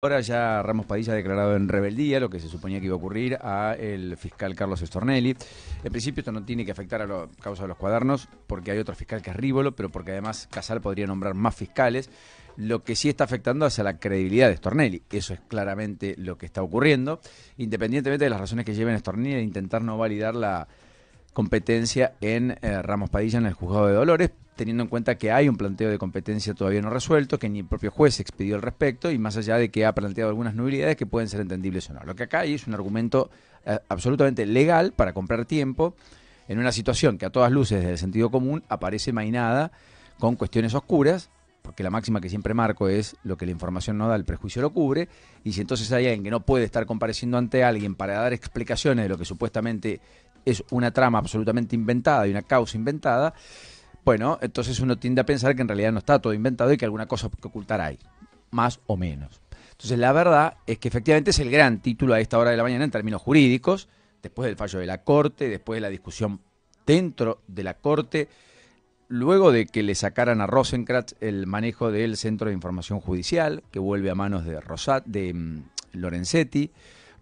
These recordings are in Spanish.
Ahora ya Ramos Padilla ha declarado en rebeldía lo que se suponía que iba a ocurrir a el fiscal Carlos Estornelli. En principio esto no tiene que afectar a la causa de los cuadernos porque hay otro fiscal que es Rívolo, pero porque además Casal podría nombrar más fiscales. Lo que sí está afectando es a la credibilidad de Estornelli. Eso es claramente lo que está ocurriendo, independientemente de las razones que lleven a a intentar no validar la, competencia en eh, Ramos Padilla en el juzgado de Dolores, teniendo en cuenta que hay un planteo de competencia todavía no resuelto, que ni el propio juez expidió al respecto, y más allá de que ha planteado algunas nubilidades que pueden ser entendibles o no. Lo que acá hay es un argumento eh, absolutamente legal para comprar tiempo en una situación que a todas luces desde el sentido común aparece mainada con cuestiones oscuras, porque la máxima que siempre marco es lo que la información no da, el prejuicio lo cubre, y si entonces hay alguien que no puede estar compareciendo ante alguien para dar explicaciones de lo que supuestamente es una trama absolutamente inventada y una causa inventada, bueno, entonces uno tiende a pensar que en realidad no está todo inventado y que alguna cosa que ocultar hay, más o menos. Entonces la verdad es que efectivamente es el gran título a esta hora de la mañana en términos jurídicos, después del fallo de la Corte, después de la discusión dentro de la Corte, luego de que le sacaran a Rosenkrantz el manejo del Centro de Información Judicial, que vuelve a manos de, Rosat, de mm, Lorenzetti,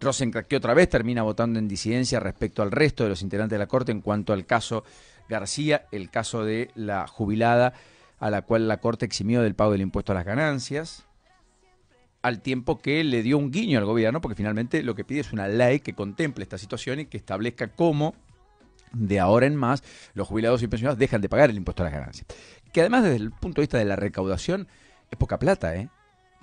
Rosencrack, que otra vez termina votando en disidencia respecto al resto de los integrantes de la Corte en cuanto al caso García, el caso de la jubilada a la cual la Corte eximió del pago del impuesto a las ganancias, al tiempo que le dio un guiño al gobierno, porque finalmente lo que pide es una ley que contemple esta situación y que establezca cómo de ahora en más los jubilados y pensionados dejan de pagar el impuesto a las ganancias. Que además desde el punto de vista de la recaudación es poca plata, ¿eh?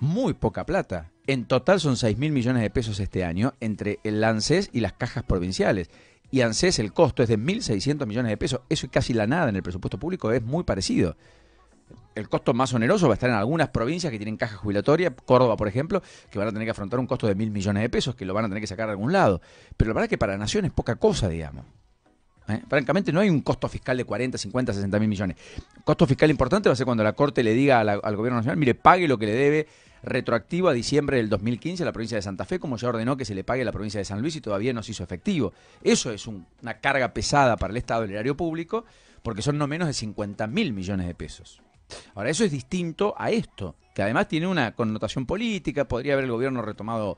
muy poca plata. En total son 6.000 millones de pesos este año entre el ANSES y las cajas provinciales. Y ANSES el costo es de 1.600 millones de pesos. Eso es casi la nada en el presupuesto público, es muy parecido. El costo más oneroso va a estar en algunas provincias que tienen caja jubilatoria, Córdoba por ejemplo, que van a tener que afrontar un costo de mil millones de pesos, que lo van a tener que sacar de algún lado. Pero la verdad es que para la Nación es poca cosa, digamos. ¿eh? Francamente, no hay un costo fiscal de 40, 50, 60 mil millones. costo fiscal importante va a ser cuando la Corte le diga al Gobierno Nacional, mire, pague lo que le debe retroactivo a diciembre del 2015 a la provincia de Santa Fe, como ya ordenó que se le pague a la provincia de San Luis y todavía no se hizo efectivo. Eso es una carga pesada para el Estado del erario público, porque son no menos de 50 mil millones de pesos. Ahora, eso es distinto a esto, que además tiene una connotación política, podría haber el gobierno retomado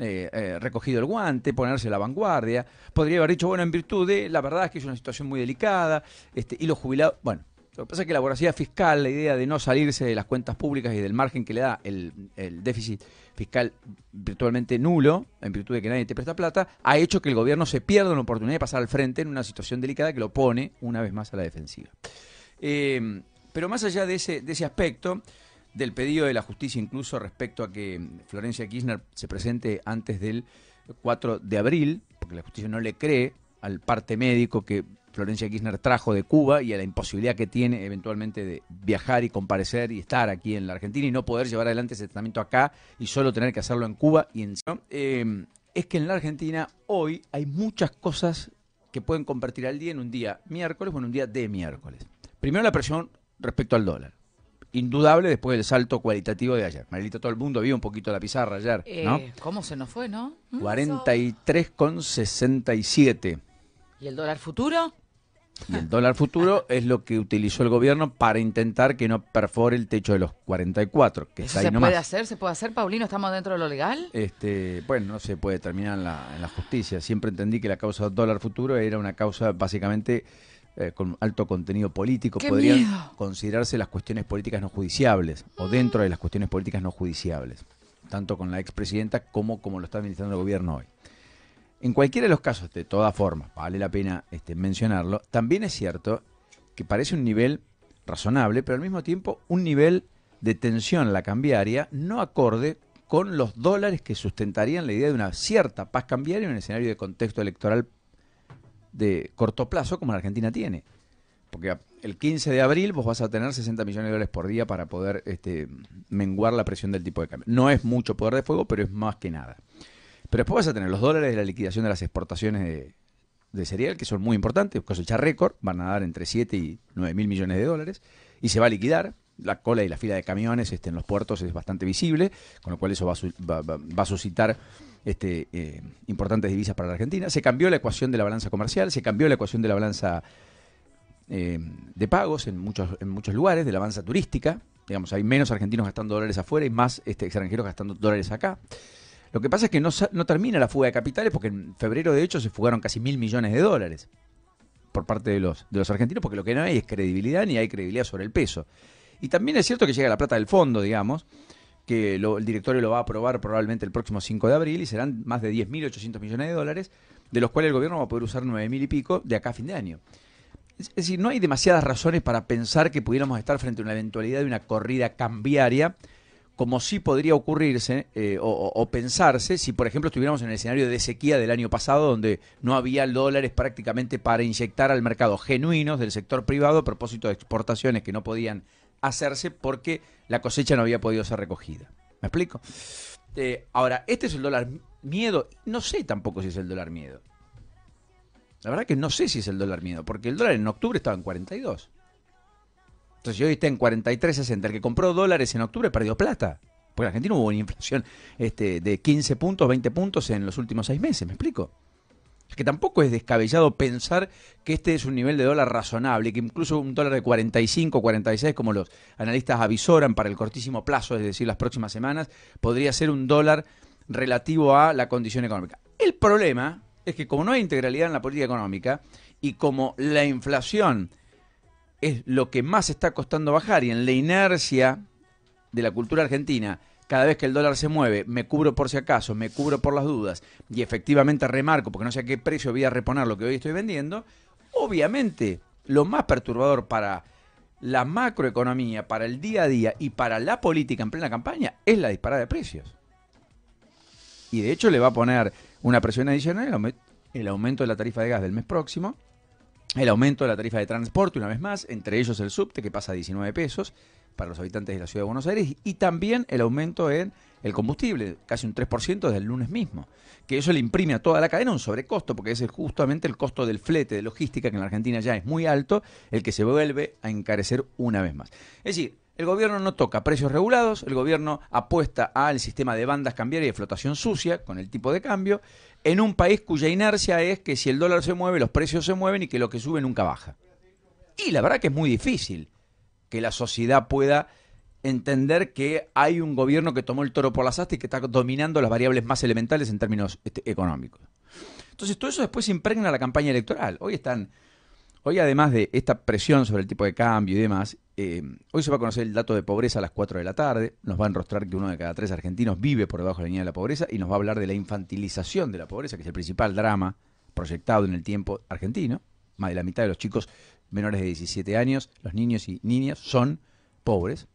eh, eh, recogido el guante, ponerse la vanguardia. Podría haber dicho, bueno, en virtud de, la verdad es que es una situación muy delicada, este, y los jubilados, bueno, lo que pasa es que la voracidad fiscal, la idea de no salirse de las cuentas públicas y del margen que le da el, déficit fiscal virtualmente nulo, en virtud de que nadie te presta plata, ha hecho que el gobierno se pierda una oportunidad de pasar al frente en una situación delicada que lo pone una vez más a la defensiva. Eh, pero más allá de de ese aspecto, del pedido de la justicia incluso respecto a que Florencia Kirchner se presente antes del 4 de abril, porque la justicia no le cree al parte médico que Florencia Kirchner trajo de Cuba y a la imposibilidad que tiene eventualmente de viajar y comparecer y estar aquí en la Argentina y no poder llevar adelante ese tratamiento acá y solo tener que hacerlo en Cuba y en... Em, es que en la Argentina hoy hay muchas cosas que pueden convertir al día en un día miércoles o en un día de miércoles. Primero la presión respecto al dólar. Indudable después del salto cualitativo de ayer. Marilita, todo el mundo vio un poquito la pizarra ayer, eh, ¿no? ¿Cómo se nos fue, no? 43,67. ¿Y el dólar futuro? Y el dólar futuro es lo que utilizó el gobierno para intentar que no perfore el techo de los 44, que está ahí ¿Se puede hacer? ¿Se puede hacer, Paulino? ¿Estamos dentro de lo legal? Este, bueno, no se puede terminar en la, justicia. Siempre entendí que la causa dólar futuro era una causa básicamente eh, con alto contenido político. Podrían considerarse las cuestiones políticas no judiciables o mm. dentro de las cuestiones políticas no judiciables, tanto con la expresidenta como como lo está administrando el gobierno hoy. En cualquiera de los casos, de todas formas, vale la pena este, mencionarlo, también es cierto que parece un nivel razonable, pero al mismo tiempo un nivel de tensión la cambiaria no acorde con los dólares que sustentarían la idea de una cierta paz cambiaria en un escenario de contexto electoral de corto plazo como la Argentina tiene. Porque el 15 de abril vos vas a tener 60 millones de dólares por día para poder este, menguar la presión del tipo de cambio. No es mucho poder de fuego, pero es más que nada. Pero después vas a tener los dólares de la liquidación de las exportaciones de, cereal, que son muy importantes, echar récord, van a dar entre 7 y 9 mil millones de dólares, y se va a liquidar. La cola y la fila de camiones este, en los puertos es bastante visible, con lo cual eso va a, suscitar este, eh, importantes divisas para la Argentina. Se cambió la ecuación de la balanza comercial, se cambió la ecuación de la balanza eh, de pagos en muchos, en muchos lugares, de la balanza turística. Digamos, hay menos argentinos gastando dólares afuera y más este, extranjeros gastando dólares acá. Lo que pasa es que no, termina la fuga de capitales porque en febrero de hecho se fugaron casi mil millones de dólares por parte de los, argentinos porque lo que no hay es credibilidad ni hay credibilidad sobre el peso. Y también es cierto que llega la plata del fondo, digamos, que el directorio lo va a aprobar probablemente el próximo 5 de abril y serán más de 10.800 millones de dólares, de los cuales el gobierno va a poder usar 9.000 y pico de acá a fin de año. Es decir, no hay demasiadas razones para pensar que pudiéramos estar frente a una eventualidad de una corrida cambiaria como sí podría ocurrirse eh, o, pensarse si, por ejemplo, estuviéramos en el escenario de sequía del año pasado, donde no había dólares prácticamente para inyectar al mercado genuinos del sector privado a propósito de exportaciones que no podían hacerse porque la cosecha no había podido ser recogida. ¿Me explico? Eh, ahora, este es el dólar miedo. No sé tampoco si es el dólar miedo. La verdad que no sé si es el dólar miedo, porque el dólar en octubre estaba en 42 yo hoy está en 43.60. El que compró dólares en octubre perdió plata. Porque en Argentina hubo una inflación este, de 15 puntos, 20 puntos en los últimos seis meses, ¿me explico? Es que tampoco es descabellado pensar que este es un nivel de dólar razonable, que incluso un dólar de 45, 46, como los analistas avisoran para el cortísimo plazo, es decir, las próximas semanas, podría ser un dólar relativo a la condición económica. El problema es que como no hay integralidad en la política económica y como la inflación es lo que más está costando bajar y en la inercia de la cultura argentina, cada vez que el dólar se mueve, me cubro por si acaso, me cubro por las dudas y efectivamente remarco, porque no sé a qué precio voy a reponer lo que hoy estoy vendiendo, obviamente lo más perturbador para la macroeconomía, para el día a día y para la política en plena campaña es la disparada de precios. Y de hecho le va a poner una presión adicional el aumento de la tarifa de gas del mes próximo el aumento de la tarifa de transporte, una vez más, entre ellos el subte, que pasa a 19 pesos para los habitantes de la ciudad de Buenos Aires, y también el aumento en el combustible, casi un 3% desde el lunes mismo, que eso le imprime a toda la cadena un sobrecosto, porque es justamente el costo del flete, de logística, que en la Argentina ya es muy alto, el que se vuelve a encarecer una vez más. Es decir, el gobierno no toca precios regulados, el gobierno apuesta al sistema de bandas cambiarias y de flotación sucia con el tipo de cambio, en un país cuya inercia es que si el dólar se mueve, los precios se mueven y que lo que sube nunca baja. Y la verdad que es muy difícil que la sociedad pueda entender que hay un gobierno que tomó el toro por las astas y que está dominando las variables más elementales en términos este, económicos. Entonces todo eso después se impregna la campaña electoral. Hoy están, hoy además de esta presión sobre el tipo de cambio y demás, eh, hoy se va a conocer el dato de pobreza a las 4 de la tarde. Nos va a enrostrar que uno de cada tres argentinos vive por debajo de la línea de la pobreza y nos va a hablar de la infantilización de la pobreza, que es el principal drama proyectado en el tiempo argentino. Más de la mitad de los chicos menores de 17 años, los niños y niñas, son pobres.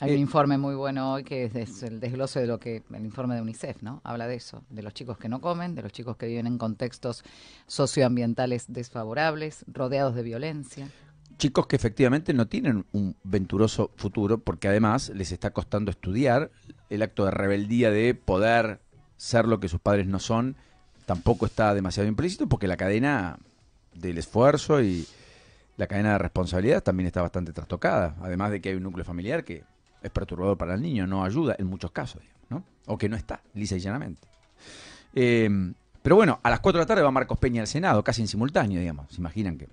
Hay un eh, informe muy bueno hoy que es, es el desglose de lo que el informe de UNICEF, ¿no? Habla de eso, de los chicos que no comen, de los chicos que viven en contextos socioambientales desfavorables, rodeados de violencia chicos que efectivamente no tienen un venturoso futuro porque además les está costando estudiar el acto de rebeldía de poder ser lo que sus padres no son tampoco está demasiado implícito porque la cadena del esfuerzo y la cadena de responsabilidad también está bastante trastocada, además de que hay un núcleo familiar que es perturbador para el niño, no ayuda en muchos casos, ¿no? o que no está, lisa y llanamente. Eh, pero bueno, a las 4 de la tarde va Marcos Peña al Senado, casi en simultáneo, digamos, se imaginan que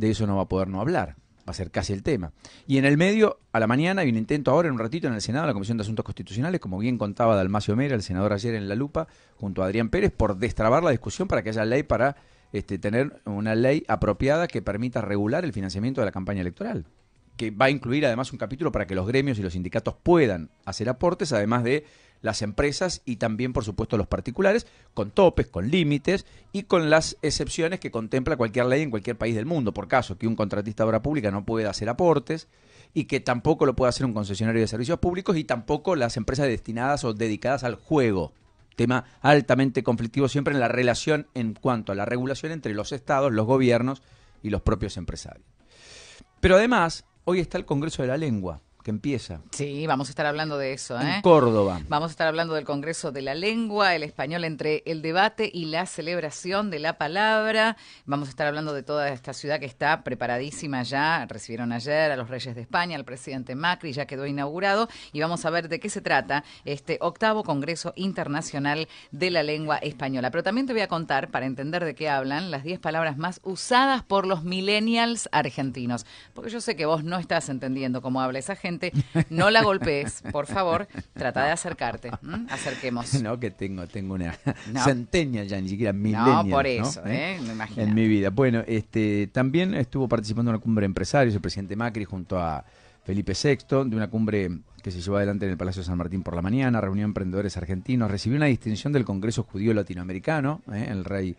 de eso no va a poder no hablar. Va a ser casi el tema. Y en el medio, a la mañana, hay un intento ahora, en un ratito, en el Senado, en la Comisión de Asuntos Constitucionales, como bien contaba Dalmacio Mera, el senador ayer en La Lupa, junto a Adrián Pérez, por destrabar la discusión para que haya ley para este, tener una ley apropiada que permita regular el financiamiento de la campaña electoral que va a incluir además un capítulo para que los gremios y los sindicatos puedan hacer aportes, además de las empresas y también, por supuesto, los particulares, con topes, con límites y con las excepciones que contempla cualquier ley en cualquier país del mundo. Por caso, que un contratista de obra pública no pueda hacer aportes y que tampoco lo pueda hacer un concesionario de servicios públicos y tampoco las empresas destinadas o dedicadas al juego. Tema altamente conflictivo siempre en la relación en cuanto a la regulación entre los estados, los gobiernos y los propios empresarios. Pero además, hoy está el Congreso de la Lengua que empieza. Sí, vamos a estar hablando de eso. ¿eh? Córdoba. Vamos a estar hablando del Congreso de la Lengua, el español entre el debate y la celebración de la palabra. Vamos a estar hablando de toda esta ciudad que está preparadísima ya. Recibieron ayer a los Reyes de España, al presidente Macri, ya quedó inaugurado. Y vamos a ver de qué se trata este octavo Congreso Internacional de la Lengua Española. Pero también te voy a contar, para entender de qué hablan, las 10 palabras más usadas por los millennials argentinos. Porque yo sé que vos no estás entendiendo cómo habla esa gente no la golpees, por favor, trata de acercarte, acerquemos. No, que tengo, tengo una centena ya, ni siquiera vida. No, por eso, ¿eh? ¿Eh? Me imagino. En mi vida. Bueno, este, también estuvo participando en una cumbre de empresarios, el presidente Macri junto a Felipe VI, de una cumbre que se llevó adelante en el Palacio de San Martín por la mañana, reunió emprendedores argentinos, recibió una distinción del Congreso Judío Latinoamericano, ¿eh? el rey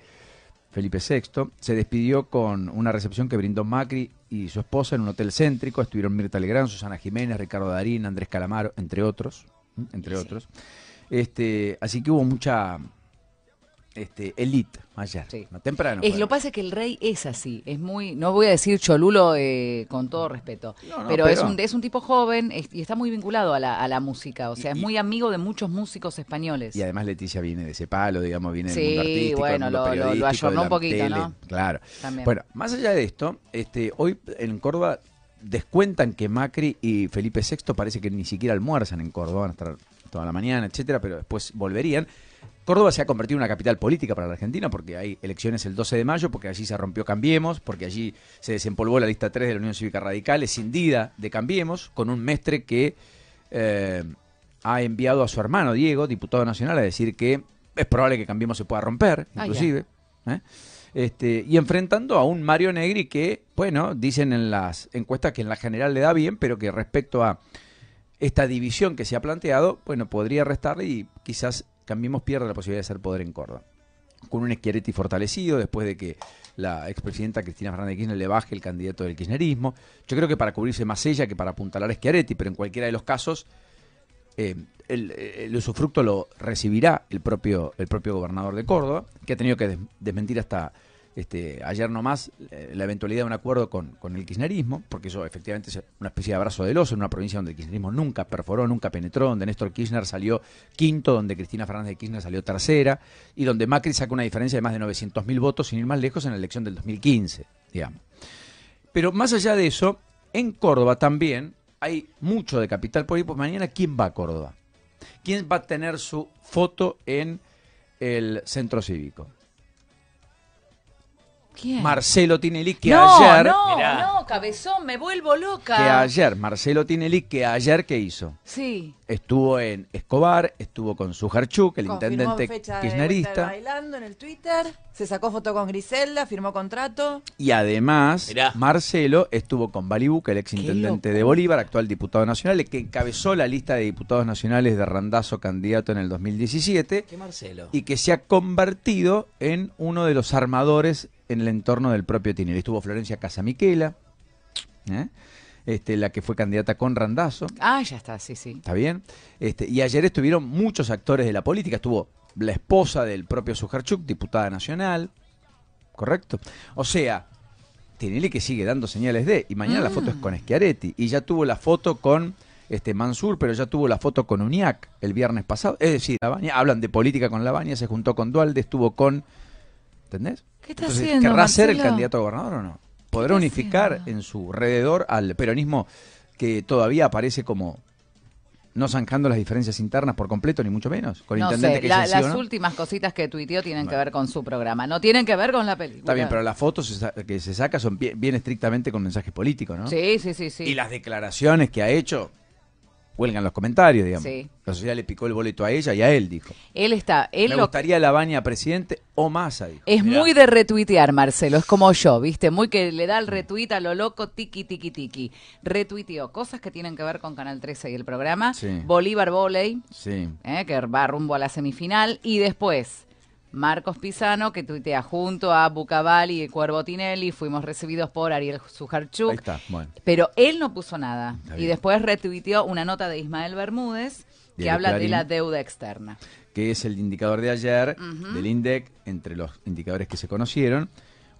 Felipe VI, se despidió con una recepción que brindó Macri y su esposa en un hotel céntrico. Estuvieron Mirta Legrand, Susana Jiménez, Ricardo Darín, Andrés Calamaro, entre otros. Entre otros. Este, así que hubo mucha este, elite ayer, sí. no, temprano. Es, pues. lo pasa es que el rey es así, es muy, no voy a decir cholulo eh, con todo respeto, pero, es un es un tipo joven y está muy vinculado a la, a la música, o sea, es muy amigo de muchos músicos españoles. Y además Leticia viene de ese palo, digamos, viene del mundo artístico, bueno, lo, lo, ayornó un poquito, Claro. Bueno, más allá de esto, este, hoy en Córdoba descuentan que Macri y Felipe VI parece que ni siquiera almuerzan en Córdoba, van a estar toda la mañana, etcétera, pero después volverían. Córdoba se ha convertido en una capital política para la Argentina porque hay elecciones el 12 de mayo, porque allí se rompió Cambiemos, porque allí se desempolvó la lista 3 de la Unión Cívica Radical, escindida de Cambiemos, con un mestre que eh, ha enviado a su hermano Diego, diputado nacional, a decir que es probable que Cambiemos se pueda romper, ah, inclusive. ¿eh? Este, y enfrentando a un Mario Negri que, bueno, dicen en las encuestas que en la general le da bien, pero que respecto a esta división que se ha planteado, bueno, podría restarle y quizás Cambiemos pierde la posibilidad de hacer poder en Córdoba. Con un Schiaretti fortalecido después de que la expresidenta Cristina Fernández de Kirchner le baje el candidato del kirchnerismo. Yo creo que para cubrirse más ella que para apuntalar a Schiaretti, pero en cualquiera de los casos eh, eh, el, usufructo lo recibirá el propio, el propio gobernador de Córdoba, que ha tenido que desmentir hasta este, ayer nomás eh, la eventualidad de un acuerdo con, el kirchnerismo, porque eso efectivamente es una especie de abrazo del oso en una provincia donde el kirchnerismo nunca perforó, nunca penetró, donde Néstor Kirchner salió quinto, donde Cristina Fernández de Kirchner salió tercera, y donde Macri sacó una diferencia de más de 900.000 votos, sin ir más lejos, en la elección del 2015, digamos. Pero más allá de eso, en Córdoba también hay mucho de capital político. Mañana, ¿quién va a Córdoba? ¿Quién va a tener su foto en el centro cívico? ¿Quién? Marcelo Tinelli, que ayer. No, no, no, cabezón, me vuelvo loca. Que ayer, Marcelo Tinelli, que ayer ¿qué hizo. Sí. Estuvo en Escobar, estuvo con Sujarchuk, el intendente kirchnerista. bailando en el Twitter, se sacó foto con Griselda, firmó contrato. Y además, Marcelo estuvo con Balibú, el ex intendente de Bolívar, actual diputado nacional, que encabezó la lista de diputados nacionales de Randazo candidato en el 2017. ¿Qué Marcelo? Y que se ha convertido en uno de los armadores en el entorno del propio Tinelli. Estuvo Florencia Casamiquela, ¿eh? este, la que fue candidata con Randazo. Ah, ya está, sí, sí. ¿Está bien? Este, y ayer estuvieron muchos actores de la política. Estuvo la esposa del propio Sujarchuk, diputada nacional. ¿Correcto? O sea, Tinelli que sigue dando señales de. Y mañana la foto es mm. con Schiaretti. Y ya tuvo la foto con este Mansur, pero ya tuvo la foto con Uniac el viernes pasado. Es decir, hablan de política con Baña, se juntó con Dualde, estuvo con ¿Entendés? ¿Qué está haciendo, ¿Querrá ser el candidato a gobernador o no? ¿Podrá unificar en su alrededor al peronismo que todavía aparece como no zanjando las diferencias internas por completo, ni mucho menos. las últimas cositas que tuiteó tienen que ver con su programa, no tienen que ver con la película. Está bien, pero las fotos que se saca son bien, estrictamente con mensajes políticos, ¿no? Sí, sí, sí, sí. Y las declaraciones que ha hecho huelgan los comentarios, digamos. La sociedad le picó el boleto a ella y a él, dijo. Él está. Él Me gustaría la baña presidente o más, ahí. Es muy de retuitear, Marcelo. Es como yo, ¿viste? Muy que le da el retuit a lo loco, tiki, tiki, tiki. Retuiteó cosas que tienen que ver con Canal 13 y el programa. Bolívar Voley, sí. eh, que va rumbo a la semifinal. Y después Marcos Pisano, que tuitea junto a Bucaval y Cuervo Tinelli, fuimos recibidos por Ariel Sujarchuk. Pero él no puso nada. Y después retuiteó una nota de Ismael Bermúdez que habla de la deuda externa. Que es el indicador de ayer del INDEC, entre los indicadores que se conocieron.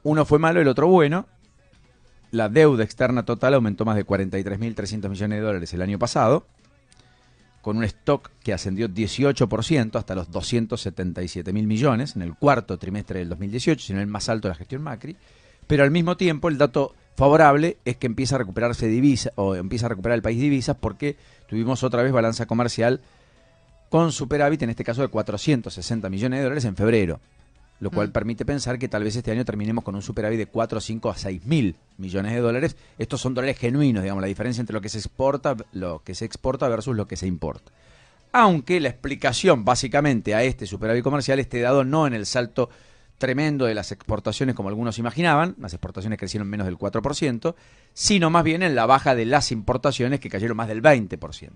Uno fue malo, el otro bueno. La deuda externa total aumentó más de 43.300 millones de dólares el año pasado con un stock que ascendió 18% hasta los 277 mil millones en el cuarto trimestre del 2018, sino el más alto de la gestión Macri. Pero al mismo tiempo, el dato favorable es que empieza a recuperarse divisas o empieza a recuperar el país divisas porque tuvimos otra vez balanza comercial con superávit, en este caso de 460 millones de dólares en febrero lo cual mm. permite pensar que tal vez este año terminemos con un superávit de 4, 5 a 6 mil millones de dólares. Estos son dólares genuinos, digamos, la diferencia entre lo que se exporta, lo que se exporta versus lo que se importa. Aunque la explicación básicamente a este superávit comercial esté dado no en el salto tremendo de las exportaciones como algunos imaginaban, las exportaciones crecieron menos del 4%, sino más bien en la baja de las importaciones que cayeron más del 20%,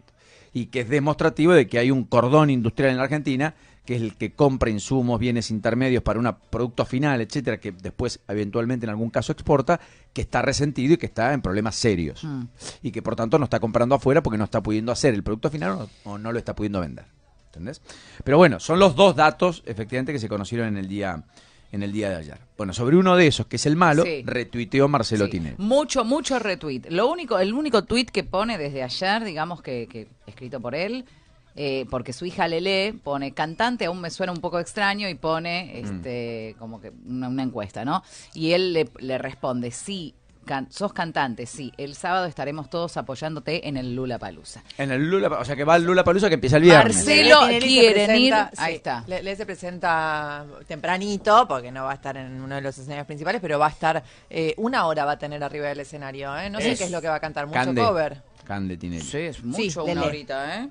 y que es demostrativo de que hay un cordón industrial en la Argentina que es el que compra insumos, bienes intermedios para un producto final, etcétera, que después eventualmente en algún caso exporta, que está resentido y que está en problemas serios. Mm. Y que por tanto no está comprando afuera porque no está pudiendo hacer el producto final o, no lo está pudiendo vender. ¿Entendés? Pero bueno, son los dos datos efectivamente que se conocieron en el día en el día de ayer. Bueno, sobre uno de esos, que es el malo, retuiteó Marcelo sí. Mucho, mucho retweet. Lo único, el único tweet que pone desde ayer, digamos que escrito por él, eh, porque su hija Lele pone cantante, aún me suena un poco extraño, y pone este, mm. como que una, encuesta, ¿no? Y él le, responde, sí, sos cantante, sí. El sábado estaremos todos apoyándote en el Lula Palusa. En el Lula, o sea que va el Lula Palusa que empieza el viernes. Marcelo quiere ir. ahí está. Le, se presenta tempranito porque no va a estar en uno de los escenarios principales, pero va a estar eh, una hora va a tener arriba del escenario. ¿eh? No sé qué es lo que va a cantar. Mucho cover. Cande tiene. Sí, es mucho una horita, ¿eh?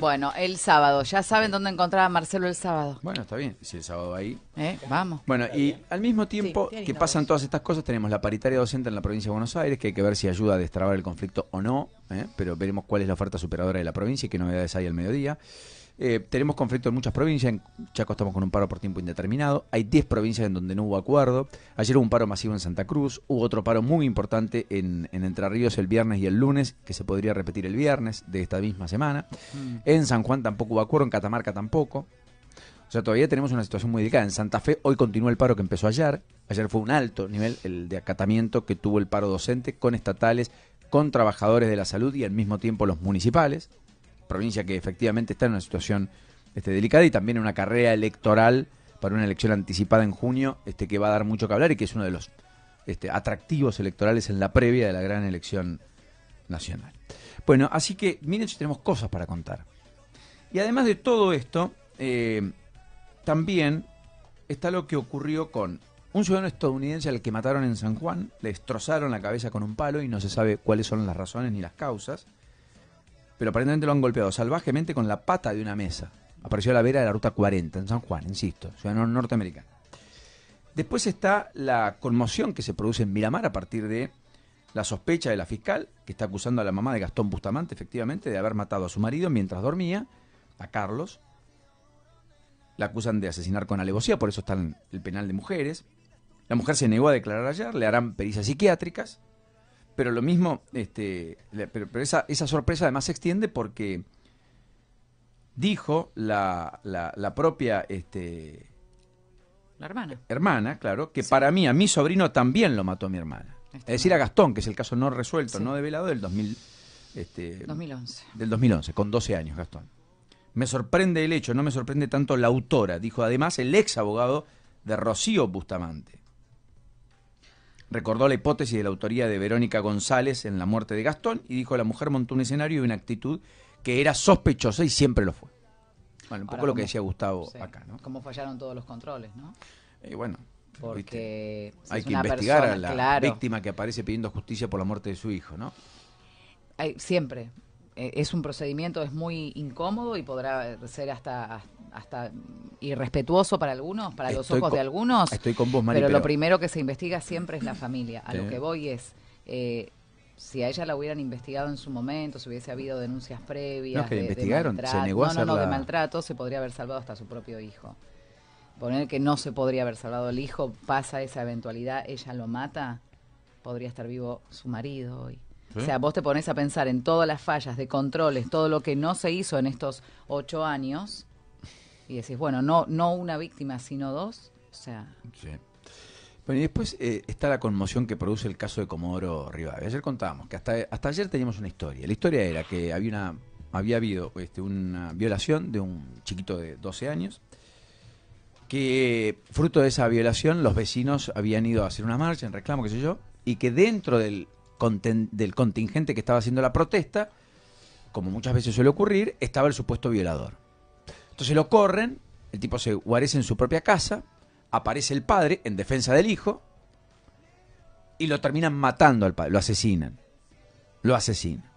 Bueno, el sábado. Ya saben dónde encontrar a Marcelo el sábado. Bueno, está bien. Si el sábado ahí. ¿Eh? vamos. Bueno, y al mismo tiempo que pasan todas estas cosas, tenemos la paritaria docente en la provincia de Buenos Aires, que hay que ver si ayuda a destrabar el conflicto o no, ¿eh? pero veremos cuál es la oferta superadora de la provincia y qué novedades hay al mediodía. Eh, tenemos conflicto en muchas provincias, en Chaco estamos con un paro por tiempo indeterminado, hay 10 provincias en donde no hubo acuerdo, ayer hubo un paro masivo en Santa Cruz, hubo otro paro muy importante en, Entre Ríos el viernes y el lunes, que se podría repetir el viernes de esta misma semana, mm. en San Juan tampoco hubo acuerdo, en Catamarca tampoco, o sea, todavía tenemos una situación muy delicada. En Santa Fe hoy continúa el paro que empezó ayer, ayer fue un alto nivel el de acatamiento que tuvo el paro docente con estatales, con trabajadores de la salud y al mismo tiempo los municipales provincia que efectivamente está en una situación este, delicada y también una carrera electoral para una elección anticipada en junio este, que va a dar mucho que hablar y que es uno de los este, atractivos electorales en la previa de la gran elección nacional. Bueno, así que miren si tenemos cosas para contar. Y además de todo esto, eh, también está lo que ocurrió con un ciudadano estadounidense al que mataron en San Juan, le destrozaron la cabeza con un palo y no se sabe cuáles son las razones ni las causas pero aparentemente lo han golpeado salvajemente con la pata de una mesa. Apareció a la vera de la ruta 40 en San Juan, insisto, ciudadano norteamericana. Después está la conmoción que se produce en Miramar a partir de la sospecha de la fiscal, que está acusando a la mamá de Gastón Bustamante, efectivamente, de haber matado a su marido mientras dormía, a Carlos. La acusan de asesinar con alevosía, por eso está en el penal de mujeres. La mujer se negó a declarar ayer, le harán pericias psiquiátricas. Pero lo mismo, este, pero, esa, sorpresa además se extiende porque dijo la, propia... Este, la hermana. Hermana, claro, que para mí, a mi sobrino también lo mató mi hermana. es decir, a Gastón, que es el caso no resuelto, no develado del 2000, 2011. Este, del 2011, con 12 años, Gastón. Me sorprende el hecho, no me sorprende tanto la autora, dijo además el ex abogado de Rocío Bustamante. Recordó la hipótesis de la autoría de Verónica González en la muerte de Gastón y dijo la mujer montó un escenario y una actitud que era sospechosa y siempre lo fue. Bueno, un poco lo que decía Gustavo acá, ¿no? Cómo fallaron todos los controles, ¿no? Y bueno, hay que investigar a la víctima que aparece pidiendo justicia por la muerte de su hijo, ¿no? siempre, eh, es un procedimiento, es muy incómodo y podrá ser hasta, hasta irrespetuoso para algunos, para los ojos de algunos. Estoy con vos, pero, lo primero que se investiga siempre es la familia. A lo que voy es, eh, si a ella la hubieran investigado en su momento, si hubiese habido denuncias previas. que de, investigaron, maltrato, se No, no, de maltrato, se podría haber salvado hasta su propio hijo. Poner que no se podría haber salvado el hijo, pasa esa eventualidad, ella lo mata, podría estar vivo su marido hoy. Y o sea, vos te pones a pensar en todas las fallas de controles, todo lo que no se hizo en estos ocho años, y decís, bueno, no, no una víctima, sino dos. O sea. Sí. Bueno, y después eh, está la conmoción que produce el caso de Comodoro Rivadavia. Ayer contábamos que hasta, hasta ayer teníamos una historia. La historia era que había una había habido este, una violación de un chiquito de 12 años, que fruto de esa violación los vecinos habían ido a hacer una marcha en reclamo, qué sé yo, y que dentro del del contingente que estaba haciendo la protesta, como muchas veces suele ocurrir, estaba el supuesto violador. Entonces lo corren, el tipo se guarece en su propia casa, aparece el padre en defensa del hijo y lo terminan matando al padre, lo asesinan. Lo asesinan.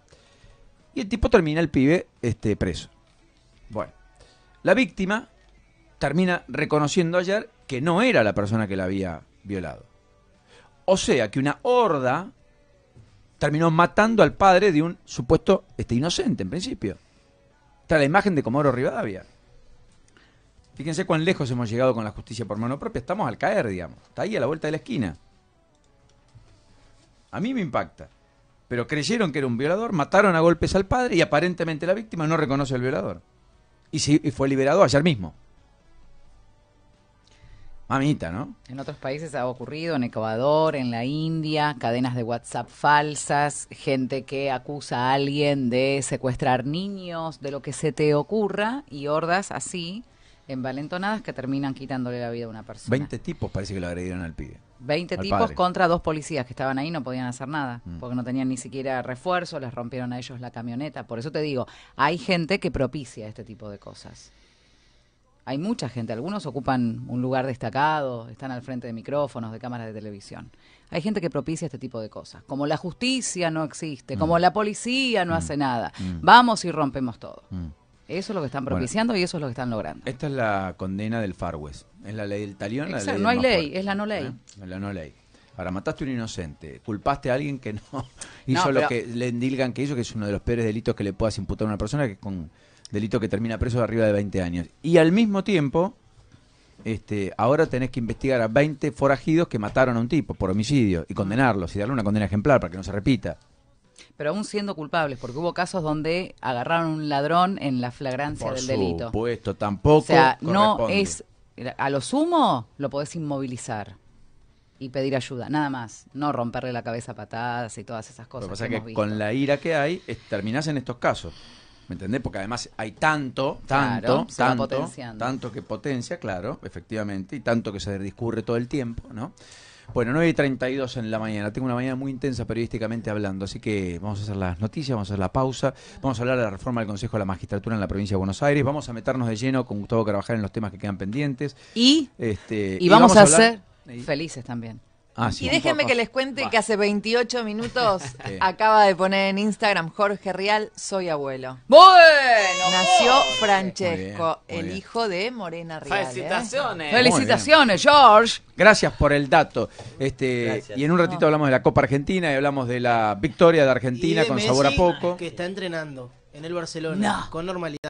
Y el tipo termina el pibe este, preso. Bueno, la víctima termina reconociendo ayer que no era la persona que la había violado. O sea que una horda terminó matando al padre de un supuesto este, inocente, en principio. Está la imagen de Comoro Rivadavia. Fíjense cuán lejos hemos llegado con la justicia por mano propia. Estamos al caer, digamos. Está ahí a la vuelta de la esquina. A mí me impacta. Pero creyeron que era un violador, mataron a golpes al padre y aparentemente la víctima no reconoce al violador. Y, y fue liberado ayer mismo. Mamita, ¿no? En otros países ha ocurrido, en Ecuador, en la India, cadenas de WhatsApp falsas, gente que acusa a alguien de secuestrar niños, de lo que se te ocurra, y hordas así, envalentonadas, que terminan quitándole la vida a una persona. Veinte tipos parece que lo agredieron al pibe. Veinte tipos contra dos policías que estaban ahí, no podían hacer nada, mm. porque no tenían ni siquiera refuerzo, les rompieron a ellos la camioneta. Por eso te digo, hay gente que propicia este tipo de cosas hay mucha gente. Algunos ocupan un lugar destacado, están al frente de micrófonos, de cámaras de televisión. Hay gente que propicia este tipo de cosas. Como la justicia no existe, como mm. la policía no mm. hace nada. Mm. Vamos y rompemos todo. Eso es lo que están propiciando y eso es lo que están logrando. Esta es la condena del Far West. Es la ley del talión. la no hay ley, es la no ley. ¿Eh? La no ley. Ahora, mataste a un inocente, culpaste a alguien que no hizo lo que le indilgan que hizo, que es uno de los peores delitos que le puedas imputar a una persona, que con delito que termina preso de arriba de 20 años. Y al mismo tiempo, este, ahora tenés que investigar a 20 forajidos que mataron a un tipo por homicidio y condenarlos y darle una condena ejemplar para que no se repita. Pero aún siendo culpables, porque hubo casos donde agarraron a un ladrón en la flagrancia del delito. Por supuesto, tampoco. O sea, no es. A lo sumo, lo podés inmovilizar y pedir ayuda, nada más. No romperle la cabeza a patadas y todas esas cosas. Lo que pasa es que con la ira que hay, terminás en estos casos. ¿Me entendés? Porque además hay tanto, tanto, tanto, tanto que potencia, claro, efectivamente, y tanto que se discurre todo el tiempo, ¿no? Bueno, 9 y 32 en la mañana. Tengo una mañana muy intensa periodísticamente hablando, así que vamos a hacer las noticias, vamos a hacer la pausa, vamos a hablar de la reforma del Consejo de la Magistratura en la provincia de Buenos Aires, vamos a meternos de lleno con Gustavo Carvajal en los temas que quedan pendientes. Y, este, y, vamos, a, ser felices también. Ah, y déjenme que les cuente que hace 28 minutos acaba de poner en Instagram Jorge Real, soy abuelo. Bueno, nació Francesco, el hijo de Morena Real. ¿eh? Felicitaciones. Felicitaciones, George. Gracias por el dato. Este y en un ratito hablamos de la Copa Argentina y hablamos de la victoria de Argentina con sabor a poco. Que está entrenando en el Barcelona con normalidad.